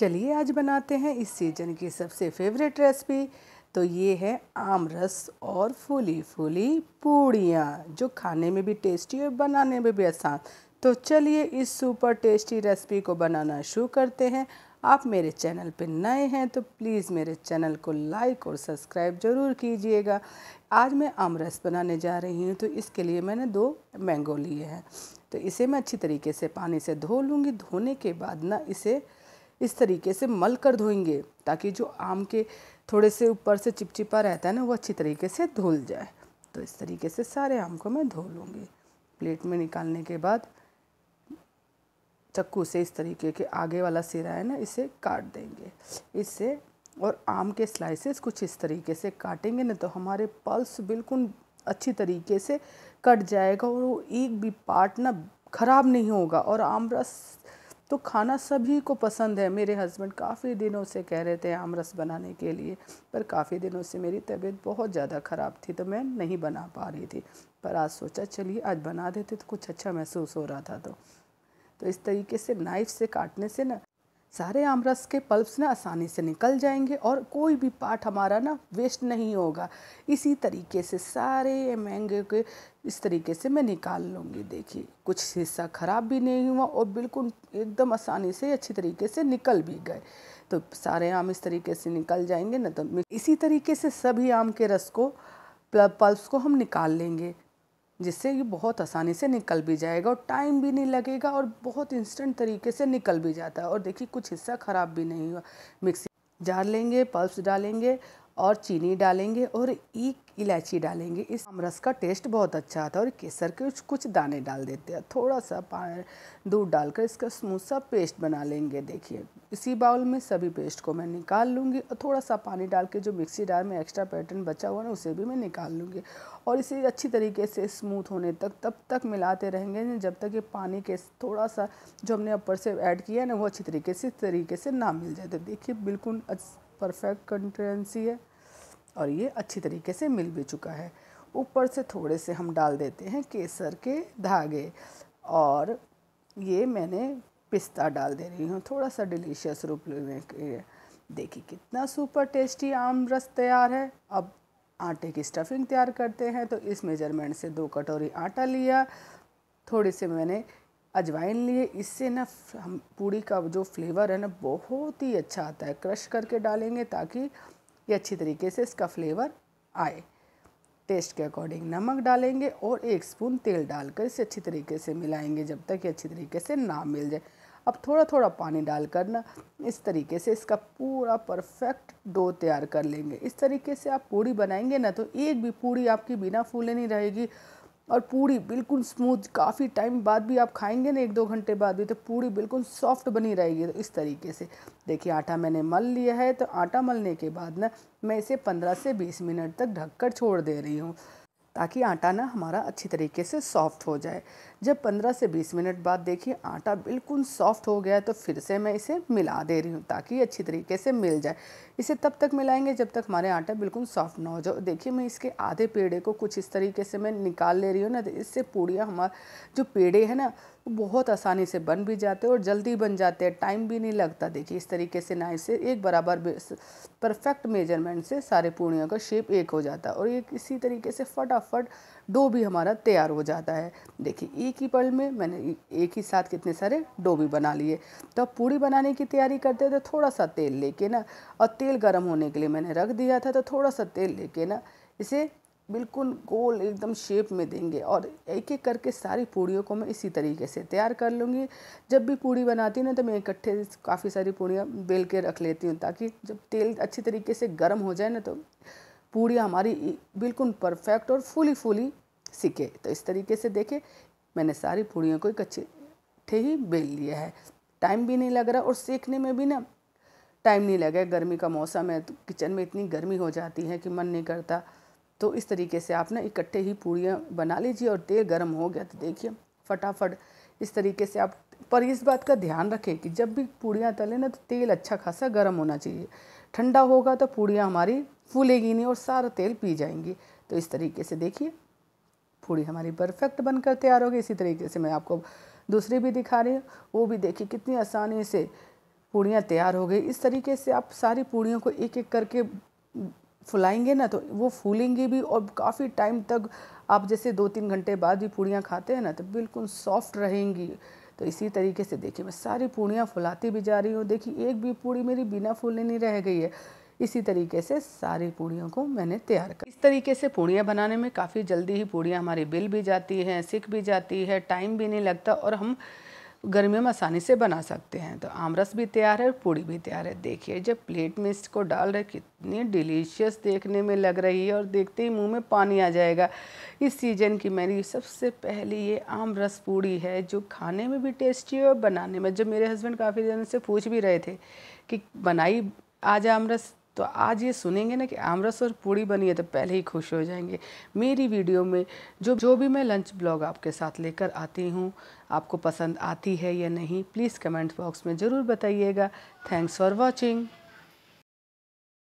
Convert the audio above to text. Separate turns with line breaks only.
चलिए आज बनाते हैं इस सीजन की सबसे फेवरेट रेसिपी तो ये है आम रस और फूली फूली पूड़ियाँ जो खाने में भी टेस्टी और बनाने में भी आसान तो चलिए इस सुपर टेस्टी रेसिपी को बनाना शुरू करते हैं आप मेरे चैनल पर नए हैं तो प्लीज़ मेरे चैनल को लाइक और सब्सक्राइब ज़रूर कीजिएगा आज मैं आम रस बनाने जा रही हूँ तो इसके लिए मैंने दो मैंगो लिए हैं तो इसे मैं अच्छी तरीके से पानी से धो लूँगी धोने के बाद ना इसे इस तरीके से मल कर धोएंगे ताकि जो आम के थोड़े से ऊपर से चिपचिपा रहता है ना वो अच्छी तरीके से धुल जाए तो इस तरीके से सारे आम को मैं धो लूँगी प्लेट में निकालने के बाद चक्कू से इस तरीके के आगे वाला सिरा है ना इसे काट देंगे इससे और आम के स्लाइसेस कुछ इस तरीके से काटेंगे ना तो हमारे पल्स बिल्कुल अच्छी तरीके से कट जाएगा और वो एक भी पार्ट ना ख़राब नहीं होगा और आम रस तो खाना सभी को पसंद है मेरे हस्बैंड काफ़ी दिनों से कह रहे थे आम रस बनाने के लिए पर काफ़ी दिनों से मेरी तबीयत बहुत ज़्यादा ख़राब थी तो मैं नहीं बना पा रही थी पर आज सोचा चलिए आज बना देते तो कुछ अच्छा महसूस हो रहा था तो तो इस तरीके से नाइफ से काटने से ना सारे आमरस के पल्प्स ना आसानी से निकल जाएंगे और कोई भी पार्ट हमारा ना वेस्ट नहीं होगा इसी तरीके से सारे मैंगो के इस तरीके से मैं निकाल लूँगी देखिए कुछ हिस्सा ख़राब भी नहीं हुआ और बिल्कुल एकदम आसानी से अच्छी तरीके से निकल भी गए तो सारे आम इस तरीके से निकल जाएंगे ना तो इसी तरीके से सभी आम के रस को पल्प्स को हम निकाल लेंगे जिससे ये बहुत आसानी से निकल भी जाएगा और टाइम भी नहीं लगेगा और बहुत इंस्टेंट तरीके से निकल भी जाता है और देखिए कुछ हिस्सा ख़राब भी नहीं हुआ मिक्सी जार लेंगे पल्स डालेंगे और चीनी डालेंगे और एक इलायची डालेंगे इस अमरस का टेस्ट बहुत अच्छा आता है और केसर के कुछ दाने डाल देते हैं थोड़ा सा दूध डालकर इसका स्मूथ सा पेस्ट बना लेंगे देखिए इसी बाउल में सभी पेस्ट को मैं निकाल लूँगी और थोड़ा सा पानी डाल के जो मिक्सी डाल में एक्स्ट्रा पैटर्न बचा हुआ ना उसे भी मैं निकाल लूँगी और इसे अच्छी तरीके से स्मूथ होने तक तब तक मिलाते रहेंगे जब तक ये पानी के थोड़ा सा जो हमने ऊपर से ऐड किया है ना वो अच्छी तरीके से तरीके से ना मिल जाए तो देखिए बिल्कुल परफेक्ट कंटेंसी है और ये अच्छी तरीके से मिल भी चुका है ऊपर से थोड़े से हम डाल देते हैं केसर के धागे और ये मैंने पिस्ता डाल दे रही हूँ थोड़ा सा डिलीशियस रूप लेने के लिए देखिए कितना सुपर टेस्टी आम रस तैयार है अब आटे की स्टफिंग तैयार करते हैं तो इस मेजरमेंट से दो कटोरी आटा लिया थोड़ी से मैंने अजवाइन लिए इससे ना हम पूड़ी का जो फ्लेवर है ना बहुत ही अच्छा आता है क्रश करके डालेंगे ताकि कि अच्छी तरीके से इसका फ्लेवर आए टेस्ट के अकॉर्डिंग नमक डालेंगे और एक स्पून तेल डालकर इसे अच्छी तरीके से मिलाएंगे जब तक ये अच्छी तरीके से ना मिल जाए अब थोड़ा थोड़ा पानी डालकर ना इस तरीके से इसका पूरा परफेक्ट डो तैयार कर लेंगे इस तरीके से आप पूड़ी बनाएंगे ना तो एक भी पूड़ी आपकी बिना फूले नहीं रहेगी और पूड़ी बिल्कुल स्मूथ काफ़ी टाइम बाद भी आप खाएंगे ना एक दो घंटे बाद भी तो पूड़ी बिल्कुल सॉफ्ट बनी रहेगी तो इस तरीके से देखिए आटा मैंने मल लिया है तो आटा मलने के बाद ना मैं इसे 15 से 20 मिनट तक ढककर छोड़ दे रही हूँ ताकि आटा ना हमारा अच्छी तरीके से सॉफ़्ट हो जाए जब 15 से 20 मिनट बाद देखिए आटा बिल्कुल सॉफ़्ट हो गया है तो फिर से मैं इसे मिला दे रही हूँ ताकि अच्छी तरीके से मिल जाए इसे तब तक मिलाएंगे जब तक हमारे आटा बिल्कुल सॉफ़्ट ना हो जाए देखिए मैं इसके आधे पेड़े को कुछ इस तरीके से मैं निकाल ले रही हूँ ना तो इससे पूड़ियाँ हमारा जो पेड़े हैं ना बहुत आसानी से बन भी जाते हैं और जल्दी बन जाते हैं टाइम भी नहीं लगता देखिए इस तरीके से ना इसे एक बराबर परफेक्ट मेजरमेंट से सारे पूर्णियों का शेप एक हो जाता है और ये इसी तरीके से फटाफट डो भी हमारा तैयार हो जाता है देखिए एक ही पल में मैंने एक ही साथ कितने सारे डो भी बना लिए तो अब पूड़ी बनाने की तैयारी करते थे तो थोड़ा सा तेल लेके ना और तेल गर्म होने के लिए मैंने रख दिया था तो थोड़ा सा तेल लेके ना इसे बिल्कुल गोल एकदम शेप में देंगे और एक एक करके सारी पूड़ियों को मैं इसी तरीके से तैयार कर लूँगी जब भी पूड़ी बनाती हूँ ना तो मैं इकट्ठे काफ़ी सारी पूड़ियाँ बेल के रख लेती हूँ ताकि जब तेल अच्छी तरीके से गर्म हो जाए ना तो पूड़ियाँ हमारी बिल्कुल परफेक्ट और फुली फुली सीखे तो इस तरीके से देखे मैंने सारी पूड़ियों को इकट्ठे ही बेल लिया है टाइम भी नहीं लग रहा और सेकने में भी ना टाइम नहीं लगा गर्मी का मौसम है तो किचन में इतनी गर्मी हो जाती है कि मन नहीं करता तो इस तरीके से आप ना इकट्ठे ही पूड़ियाँ बना लीजिए और तेल गर्म हो गया तो देखिए फटाफट इस तरीके से आप पर इस बात का ध्यान रखें कि जब भी पूड़ियाँ तलें ना तो तेल अच्छा खासा गर्म होना चाहिए ठंडा होगा तो पूड़ियाँ हमारी फूलेगी नहीं और सारा तेल पी जाएंगी तो इस तरीके से देखिए पूड़ी हमारी परफेक्ट बनकर तैयार होगी इसी तरीके से मैं आपको दूसरी भी दिखा रही हूँ वो भी देखिए कितनी आसानी से पूड़ियाँ तैयार हो गई इस तरीके से आप सारी पूड़ियों को एक एक करके फुलाएंगे ना तो वो फूलेंगी भी और काफ़ी टाइम तक आप जैसे दो तीन घंटे बाद भी पूड़ियाँ खाते हैं ना तो बिल्कुल सॉफ्ट रहेंगी तो इसी तरीके से देखिए मैं सारी पूड़ियाँ फुलाती भी जा रही हूँ देखिए एक भी पूड़ी मेरी बिना फूलने नहीं रह गई है इसी तरीके से सारी पूड़ियों को मैंने तैयार कर इस तरीके से पूड़ियाँ बनाने में काफ़ी जल्दी ही पूड़ियाँ हमारी बिल भी जाती हैं सिक भी जाती है टाइम भी नहीं लगता और हम गर्मियों में आसानी से बना सकते हैं तो आमरस भी तैयार है और पूड़ी भी तैयार है देखिए जब प्लेट में इसको डाल रहे कितनी डिलीशियस देखने में लग रही है और देखते ही मुंह में पानी आ जाएगा इस सीजन की मेरी सबसे पहली ये आमरस पूड़ी है जो खाने में भी टेस्टी है और बनाने में जब मेरे हस्बैंड काफ़ी दिन से पूछ भी रहे थे कि बनाई आज आमरस तो आज ये सुनेंगे ना कि आमरस और पूड़ी बनी है तो पहले ही खुश हो जाएंगे मेरी वीडियो में जो जो भी मैं लंच ब्लॉग आपके साथ लेकर आती हूँ आपको पसंद आती है या नहीं प्लीज़ कमेंट बॉक्स में ज़रूर बताइएगा थैंक्स फॉर वॉचिंग